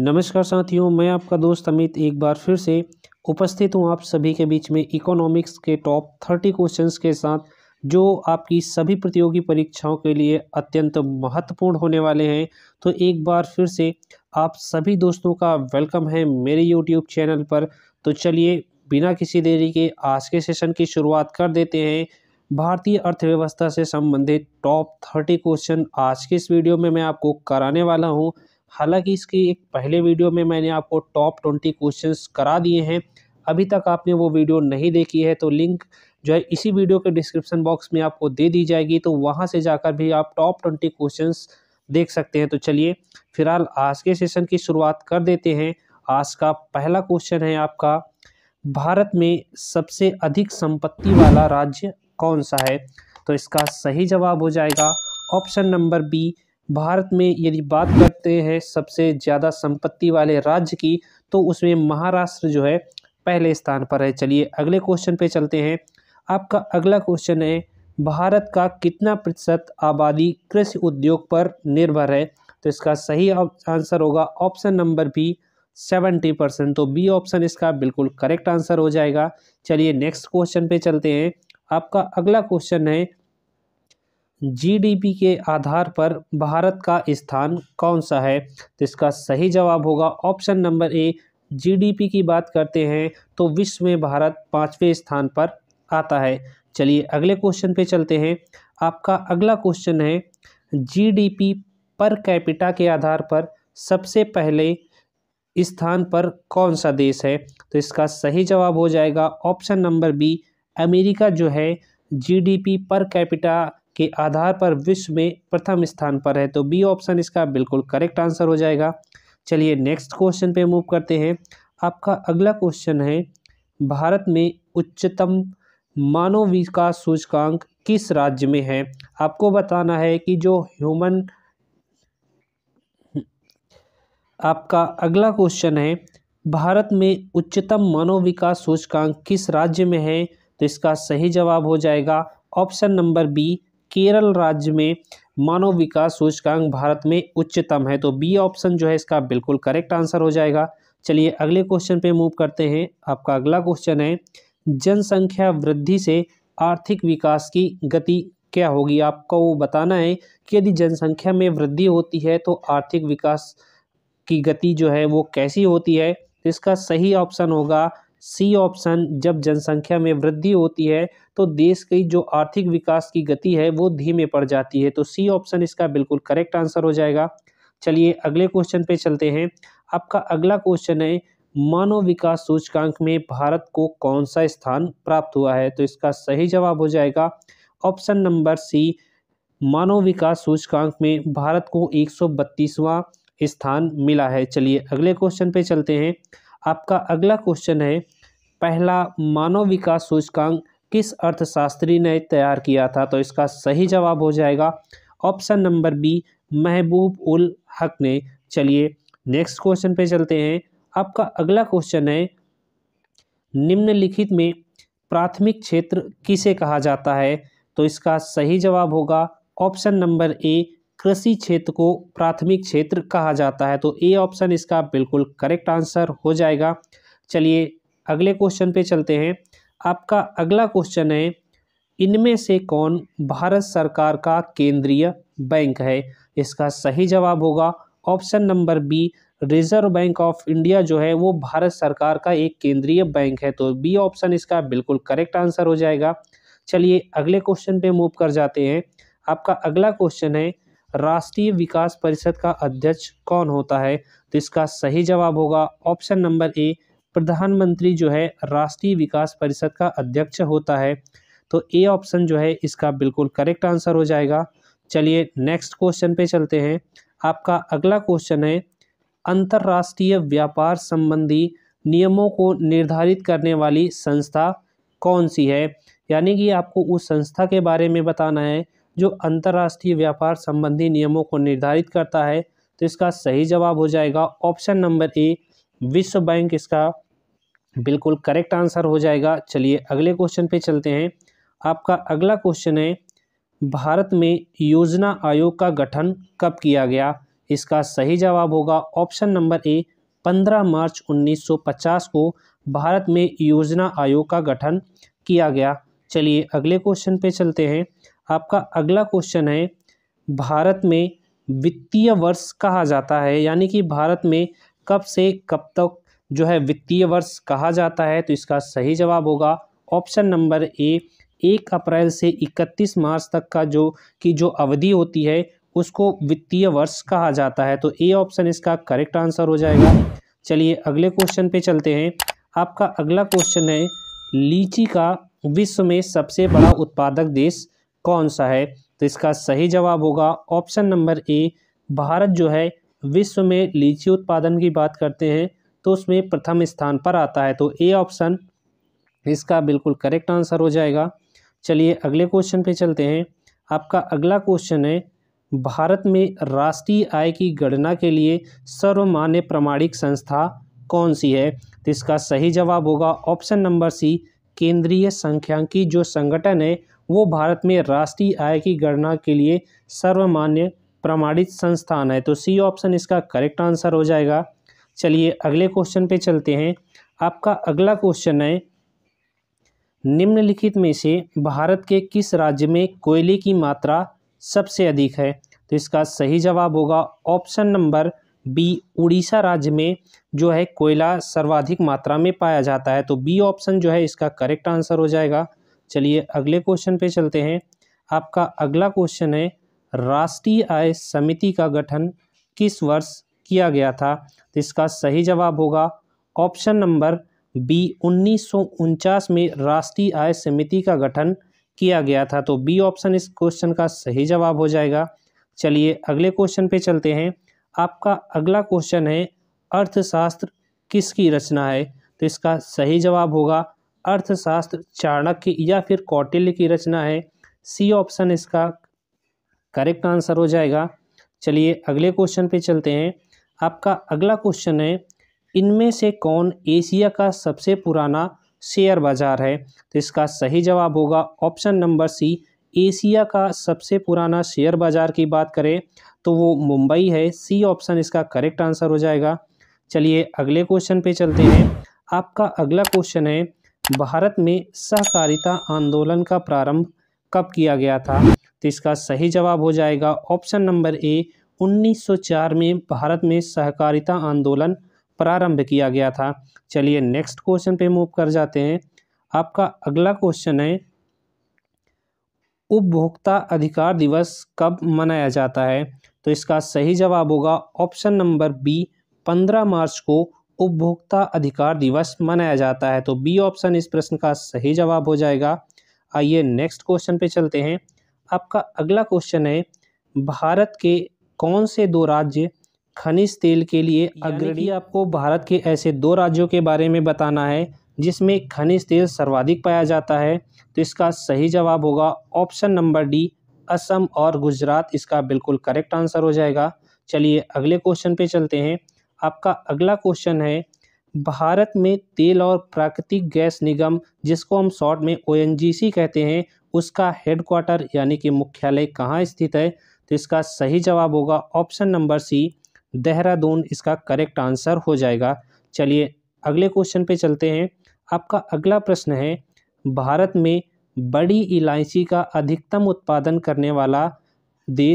नमस्कार साथियों मैं आपका दोस्त अमित एक बार फिर से उपस्थित हूं आप सभी के बीच में इकोनॉमिक्स के टॉप थर्टी क्वेश्चंस के साथ जो आपकी सभी प्रतियोगी परीक्षाओं के लिए अत्यंत महत्वपूर्ण होने वाले हैं तो एक बार फिर से आप सभी दोस्तों का वेलकम है मेरे यूट्यूब चैनल पर तो चलिए बिना किसी देरी के आज के सेशन की शुरुआत कर देते हैं भारतीय अर्थव्यवस्था से संबंधित टॉप थर्टी क्वेश्चन आज के इस वीडियो में मैं आपको कराने वाला हूँ हालांकि इसकी एक पहले वीडियो में मैंने आपको टॉप ट्वेंटी क्वेश्चन करा दिए हैं अभी तक आपने वो वीडियो नहीं देखी है तो लिंक जो है इसी वीडियो के डिस्क्रिप्शन बॉक्स में आपको दे दी जाएगी तो वहाँ से जाकर भी आप टॉप ट्वेंटी क्वेश्चन देख सकते हैं तो चलिए फिलहाल आज के सेशन की शुरुआत कर देते हैं आज का पहला क्वेश्चन है आपका भारत में सबसे अधिक संपत्ति वाला राज्य कौन सा है तो इसका सही जवाब हो जाएगा ऑप्शन नंबर बी भारत में यदि बात करते हैं सबसे ज़्यादा संपत्ति वाले राज्य की तो उसमें महाराष्ट्र जो है पहले स्थान पर है चलिए अगले क्वेश्चन पे चलते हैं आपका अगला क्वेश्चन है भारत का कितना प्रतिशत आबादी कृषि उद्योग पर निर्भर है तो इसका सही आंसर होगा option number B seventy percent तो बी ऑप्शन इसका बिल्कुल करेक्ट आंसर हो जाएगा चलिए नेक्स्ट क्वेश्चन पे चलते हैं आपका अगला क्वेश्चन है जीडीपी के आधार पर भारत का स्थान कौन सा है तो इसका सही जवाब होगा ऑप्शन नंबर ए जीडीपी की बात करते हैं तो विश्व में भारत पाँचवें स्थान पर आता है चलिए अगले क्वेश्चन पे चलते हैं आपका अगला क्वेश्चन है जीडीपी पर कैपिटा के आधार पर सबसे पहले स्थान पर कौन सा देश है तो इसका सही जवाब हो जाएगा ऑप्शन नंबर बी अमेरिका जो है जीडीपी पर कैपिटा के आधार पर विश्व में प्रथम स्थान पर है तो बी ऑप्शन इसका बिल्कुल करेक्ट आंसर हो जाएगा चलिए नेक्स्ट क्वेश्चन पे मूव करते हैं आपका अगला क्वेश्चन है भारत में उच्चतम मानव विकास सूचकांक किस राज्य में है आपको बताना है कि जो ह्यूमन आपका अगला क्वेश्चन है भारत में उच्चतम मानव विकास सूचकांक किस राज्य में है तो इसका सही जवाब हो जाएगा ऑप्शन नंबर बी केरल राज्य में मानव विकास सूचकांक भारत में उच्चतम है तो बी ऑप्शन जो है इसका बिल्कुल करेक्ट आंसर हो जाएगा चलिए अगले क्वेश्चन पे मूव करते हैं आपका अगला क्वेश्चन है जनसंख्या वृद्धि से आर्थिक विकास की गति क्या होगी आपको वो बताना है कि यदि जनसंख्या में वृद्धि होती है तो आर्थिक विकास की गति जो है वो कैसी होती है इसका सही ऑप्शन होगा सी ऑप्शन जब जनसंख्या में वृद्धि होती है तो देश की जो आर्थिक विकास की गति है वो धीमे पड़ जाती है तो सी ऑप्शन इसका बिल्कुल करेक्ट आंसर हो जाएगा चलिए अगले क्वेश्चन पे चलते हैं आपका अगला क्वेश्चन है मानव विकास सूचकांक में भारत को कौन सा स्थान प्राप्त हुआ है तो इसका सही जवाब हो जाएगा ऑप्शन नंबर सी मानव विकास सूचकांक में भारत को एक स्थान मिला है चलिए अगले क्वेश्चन पे चलते हैं आपका अगला क्वेश्चन है पहला मानव विकास सूचकांक किस अर्थशास्त्री ने तैयार किया था तो इसका सही जवाब हो जाएगा ऑप्शन नंबर बी महबूब उल हक ने चलिए नेक्स्ट क्वेश्चन पे चलते हैं आपका अगला क्वेश्चन है निम्नलिखित में प्राथमिक क्षेत्र किसे कहा जाता है तो इसका सही जवाब होगा ऑप्शन नंबर ए कृषि क्षेत्र को प्राथमिक क्षेत्र कहा जाता है तो ए ऑप्शन इसका बिल्कुल करेक्ट आंसर हो जाएगा चलिए अगले क्वेश्चन पे चलते हैं आपका अगला क्वेश्चन है इनमें से कौन भारत सरकार का केंद्रीय बैंक है इसका सही जवाब होगा option number B Reserve Bank of India जो है वो भारत सरकार का एक केंद्रीय बैंक है तो बी ऑप्शन इसका बिल्कुल करेक्ट आंसर हो जाएगा चलिए अगले क्वेश्चन पे मूव कर जाते हैं आपका अगला क्वेश्चन है राष्ट्रीय विकास परिषद का अध्यक्ष कौन होता है तो इसका सही जवाब होगा ऑप्शन नंबर ए प्रधानमंत्री जो है राष्ट्रीय विकास परिषद का अध्यक्ष होता है तो ए ऑप्शन जो है इसका बिल्कुल करेक्ट आंसर हो जाएगा चलिए नेक्स्ट क्वेश्चन पे चलते हैं आपका अगला क्वेश्चन है अंतर्राष्ट्रीय व्यापार संबंधी नियमों को निर्धारित करने वाली संस्था कौन सी है यानी कि आपको उस संस्था के बारे में बताना है जो अंतर्राष्ट्रीय व्यापार संबंधी नियमों को निर्धारित करता है तो इसका सही जवाब हो जाएगा ऑप्शन नंबर ए विश्व बैंक इसका बिल्कुल करेक्ट आंसर हो जाएगा चलिए अगले क्वेश्चन पे चलते हैं आपका अगला क्वेश्चन है भारत में योजना आयोग का गठन कब किया गया इसका सही जवाब होगा ऑप्शन नंबर ए 15 मार्च 1950 को भारत में योजना आयोग का गठन किया गया चलिए अगले क्वेश्चन पे चलते हैं आपका अगला क्वेश्चन है भारत में वित्तीय वर्ष कहा जाता है यानी कि भारत में कब से कब तक जो है वित्तीय वर्ष कहा जाता है तो इसका सही जवाब होगा ऑप्शन नंबर ए एक अप्रैल से इकतीस मार्च तक का जो की जो अवधि होती है उसको वित्तीय वर्ष कहा जाता है तो ए ऑप्शन इसका करेक्ट आंसर हो जाएगा चलिए अगले क्वेश्चन पे चलते हैं आपका अगला क्वेश्चन है लीची का विश्व में सबसे बड़ा उत्पादक देश कौन सा है तो इसका सही जवाब होगा ऑप्शन नंबर ए भारत जो है विश्व में लीची उत्पादन की बात करते हैं तो उसमें प्रथम स्थान पर आता है तो ए ऑप्शन इसका बिल्कुल करेक्ट आंसर हो जाएगा चलिए अगले क्वेश्चन पे चलते हैं आपका अगला क्वेश्चन है भारत में राष्ट्रीय आय की गणना के लिए सर्वमान्य प्रमाणिक संस्था कौन सी है तो इसका सही जवाब होगा ऑप्शन नंबर सी केंद्रीय संख्यांकी जो संगठन है वो भारत में राष्ट्रीय आय की गणना के लिए सर्वमान्य प्रमाणित संस्थान है तो सी ऑप्शन इसका करेक्ट आंसर हो जाएगा चलिए अगले क्वेश्चन पे चलते हैं आपका अगला क्वेश्चन है निम्नलिखित में से भारत के किस राज्य में कोयले की मात्रा सबसे अधिक है तो इसका सही जवाब होगा ऑप्शन नंबर बी उड़ीसा राज्य में जो है कोयला सर्वाधिक मात्रा में पाया जाता है तो बी ऑप्शन जो है इसका करेक्ट आंसर हो जाएगा चलिए अगले क्वेश्चन पे चलते हैं आपका अगला क्वेश्चन है राष्ट्रीय आय समिति का गठन किस वर्ष किया गया था तो इसका सही जवाब होगा ऑप्शन नंबर बी उन्नीस में राष्ट्रीय आय समिति का गठन किया गया था तो बी ऑप्शन इस क्वेश्चन का सही जवाब हो जाएगा चलिए अगले क्वेश्चन पे चलते हैं आपका अगला क्वेश्चन है अर्थशास्त्र किसकी रचना है तो इसका सही जवाब होगा अर्थशास्त्र चाणक्य या फिर कौटिल्य की रचना है सी ऑप्शन इसका करेक्ट आंसर हो जाएगा चलिए अगले क्वेश्चन पे चलते हैं आपका अगला क्वेश्चन है इनमें से कौन एशिया का सबसे पुराना शेयर बाजार है तो इसका सही जवाब होगा ऑप्शन नंबर सी एशिया का सबसे पुराना शेयर बाजार की बात करें तो वो मुंबई है सी ऑप्शन इसका करेक्ट आंसर हो जाएगा चलिए अगले क्वेश्चन पे चलते हैं आपका अगला क्वेश्चन है भारत में सहकारिता आंदोलन का प्रारंभ कब किया गया था तो इसका सही जवाब हो जाएगा ऑप्शन नंबर ए 1904 में भारत में सहकारिता आंदोलन प्रारंभ किया गया था चलिए नेक्स्ट क्वेश्चन पे मूव कर जाते हैं आपका अगला क्वेश्चन है उपभोक्ता अधिकार दिवस कब मनाया जाता है तो इसका सही जवाब होगा ऑप्शन नंबर बी 15 मार्च को उपभोक्ता अधिकार दिवस मनाया जाता है तो बी ऑप्शन इस प्रश्न का सही जवाब हो जाएगा आइए नेक्स्ट क्वेश्चन पे चलते हैं आपका अगला क्वेश्चन है भारत के कौन से दो राज्य खनिज तेल के लिए अग्रणी आपको भारत के ऐसे दो राज्यों के बारे में बताना है जिसमें खनिज तेल सर्वाधिक पाया जाता है तो इसका सही जवाब होगा ऑप्शन नंबर डी असम और गुजरात इसका बिल्कुल करेक्ट आंसर हो जाएगा चलिए अगले क्वेश्चन पे चलते हैं आपका अगला क्वेश्चन है भारत में तेल और प्राकृतिक गैस निगम जिसको हम शॉर्ट में ओ कहते हैं उसका हेडक्वार्टर यानी कि मुख्यालय कहाँ स्थित है तो इसका सही जवाब होगा ऑप्शन नंबर सी देहरादून इसका करेक्ट आंसर हो जाएगा चलिए अगले क्वेश्चन पे चलते हैं आपका अगला प्रश्न है भारत में बड़ी इलायची का अधिकतम उत्पादन करने वाला दे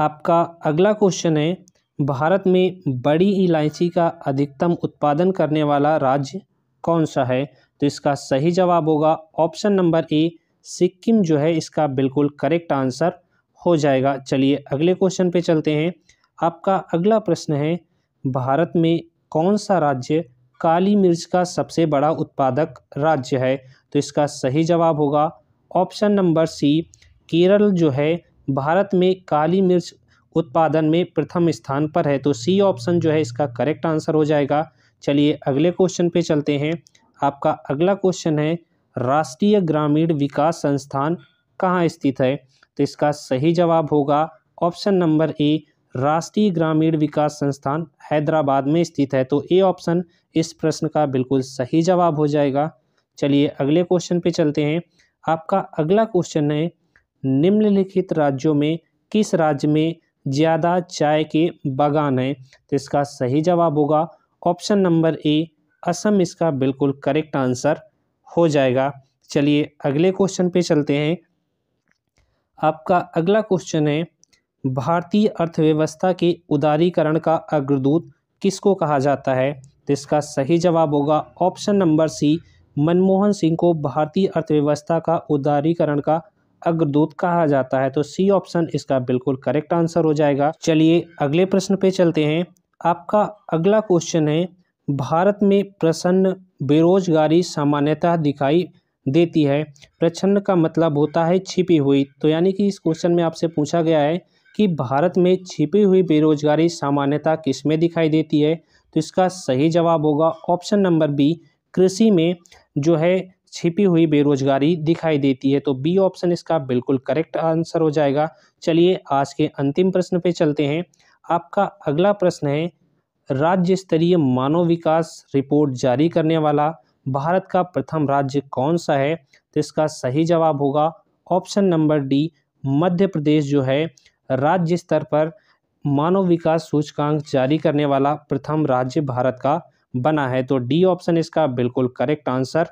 आपका अगला क्वेश्चन है भारत में बड़ी इलायची का अधिकतम उत्पादन करने वाला राज्य कौन सा है तो इसका सही जवाब होगा ऑप्शन नंबर ए सिक्किम जो है इसका बिल्कुल करेक्ट आंसर हो जाएगा चलिए अगले क्वेश्चन पे चलते हैं आपका अगला प्रश्न है भारत में कौन सा राज्य काली मिर्च का सबसे बड़ा उत्पादक राज्य है तो इसका सही जवाब होगा ऑप्शन नंबर सी केरल जो है भारत में काली मिर्च उत्पादन में प्रथम स्थान पर है तो सी ऑप्शन जो है इसका करेक्ट आंसर हो जाएगा चलिए अगले क्वेश्चन पे चलते हैं आपका अगला क्वेश्चन है राष्ट्रीय ग्रामीण विकास संस्थान कहाँ स्थित है तो इसका सही जवाब होगा ऑप्शन नंबर ए राष्ट्रीय ग्रामीण विकास संस्थान हैदराबाद में स्थित है तो ए ऑप्शन इस प्रश्न का बिल्कुल सही जवाब हो जाएगा चलिए अगले क्वेश्चन पे चलते हैं आपका अगला क्वेश्चन है निम्नलिखित राज्यों में किस राज्य में ज़्यादा चाय के बागान हैं तो इसका सही जवाब होगा ऑप्शन नंबर ए असम इसका बिल्कुल करेक्ट आंसर हो जाएगा चलिए अगले क्वेश्चन पे चलते हैं आपका अगला क्वेश्चन है भारतीय अर्थव्यवस्था के उदारीकरण का अग्रदूत किसको कहा जाता है तो इसका सही जवाब होगा option number C Manmohan Singh को भारतीय अर्थव्यवस्था का उदारीकरण का अग्रदूत कहा जाता है तो सी ऑप्शन इसका बिल्कुल करेक्ट आंसर हो जाएगा चलिए अगले प्रश्न पे चलते हैं आपका अगला क्वेश्चन है भारत में प्रसन्न बेरोजगारी सामान्यतः दिखाई देती है प्रच्छन्न का मतलब होता है छिपी हुई तो यानी कि इस क्वेश्चन में आपसे पूछा गया है कि भारत में छिपी हुई बेरोजगारी सामान्यतः किस में दिखाई देती है तो इसका सही जवाब होगा ऑप्शन नंबर बी कृषि में जो है छिपी हुई बेरोजगारी दिखाई देती है तो बी ऑप्शन इसका बिल्कुल करेक्ट आंसर हो जाएगा चलिए आज के अंतिम प्रश्न पे चलते हैं आपका अगला प्रश्न है राज्य स्तरीय मानव विकास रिपोर्ट जारी करने वाला भारत का प्रथम राज्य कौन सा है तो इसका सही जवाब होगा option number D Madhya Pradesh जो है राज्य स्तर पर मानव विकास सूचकांक जारी करने वाला प्रथम राज्य भारत का बना है तो डी ऑप्शन इसका बिल्कुल करेक्ट आंसर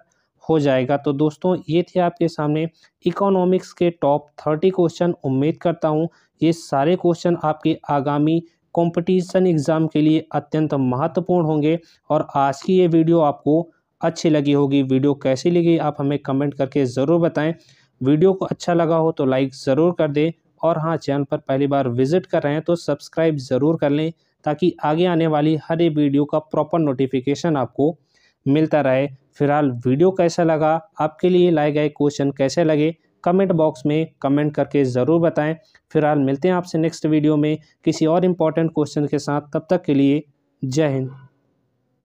हो जाएगा तो दोस्तों ये थे आपके सामने इकोनॉमिक्स के टॉप थर्टी क्वेश्चन उम्मीद करता हूँ ये सारे क्वेश्चन आपके आगामी कंपटीशन एग्ज़ाम के लिए अत्यंत महत्वपूर्ण होंगे और आज की ये वीडियो आपको अच्छी लगी होगी वीडियो कैसी लगी आप हमें कमेंट करके ज़रूर बताएं वीडियो को अच्छा लगा हो तो लाइक ज़रूर कर दें और हाँ चैनल पर पहली बार विजिट कर रहे हैं तो सब्सक्राइब ज़रूर कर लें ताकि आगे आने वाली हर एक वीडियो का प्रॉपर नोटिफिकेशन आपको मिलता रहे फिलहाल वीडियो कैसा लगा आपके लिए लाए गए क्वेश्चन कैसे लगे कमेंट बॉक्स में कमेंट करके ज़रूर बताएं फिलहाल मिलते हैं आपसे नेक्स्ट वीडियो में किसी और इम्पॉर्टेंट क्वेश्चन के साथ तब तक के लिए जय हिंद